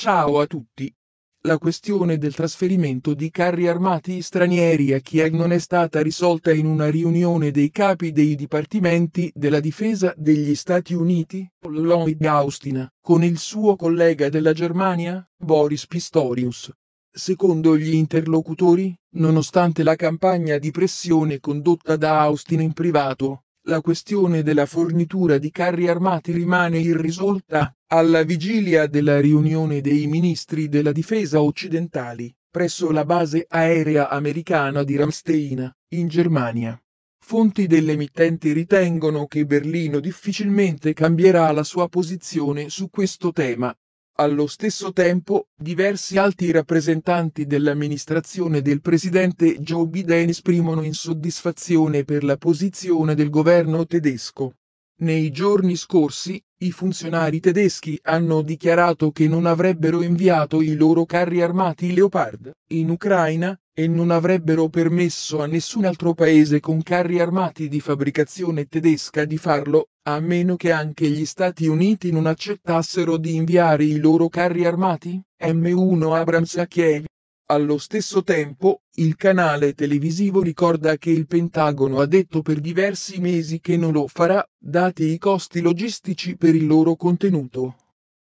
Ciao a tutti. La questione del trasferimento di carri armati stranieri a Kiev non è stata risolta in una riunione dei capi dei dipartimenti della difesa degli Stati Uniti, Lloyd Austin, con il suo collega della Germania, Boris Pistorius. Secondo gli interlocutori, nonostante la campagna di pressione condotta da Austin in privato, la questione della fornitura di carri armati rimane irrisolta, alla vigilia della riunione dei ministri della difesa occidentali, presso la base aerea americana di Ramstein, in Germania. Fonti delle emittenti ritengono che Berlino difficilmente cambierà la sua posizione su questo tema, allo stesso tempo, diversi alti rappresentanti dell'amministrazione del presidente Joe Biden esprimono insoddisfazione per la posizione del governo tedesco. Nei giorni scorsi, i funzionari tedeschi hanno dichiarato che non avrebbero inviato i loro carri armati Leopard in Ucraina, e non avrebbero permesso a nessun altro paese con carri armati di fabbricazione tedesca di farlo, a meno che anche gli Stati Uniti non accettassero di inviare i loro carri armati, M1 Abrams a Kiev. Allo stesso tempo, il canale televisivo ricorda che il Pentagono ha detto per diversi mesi che non lo farà, dati i costi logistici per il loro contenuto.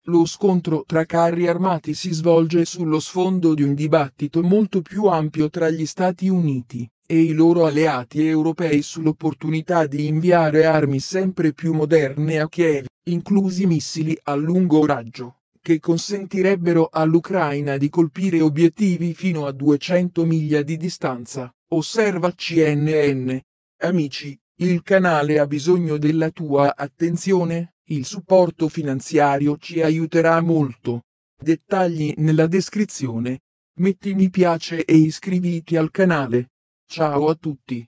Lo scontro tra carri armati si svolge sullo sfondo di un dibattito molto più ampio tra gli Stati Uniti e i loro alleati europei sull'opportunità di inviare armi sempre più moderne a Kiev, inclusi missili a lungo raggio, che consentirebbero all'Ucraina di colpire obiettivi fino a 200 miglia di distanza, osserva CNN. Amici, il canale ha bisogno della tua attenzione il supporto finanziario ci aiuterà molto. Dettagli nella descrizione. Metti mi piace e iscriviti al canale. Ciao a tutti.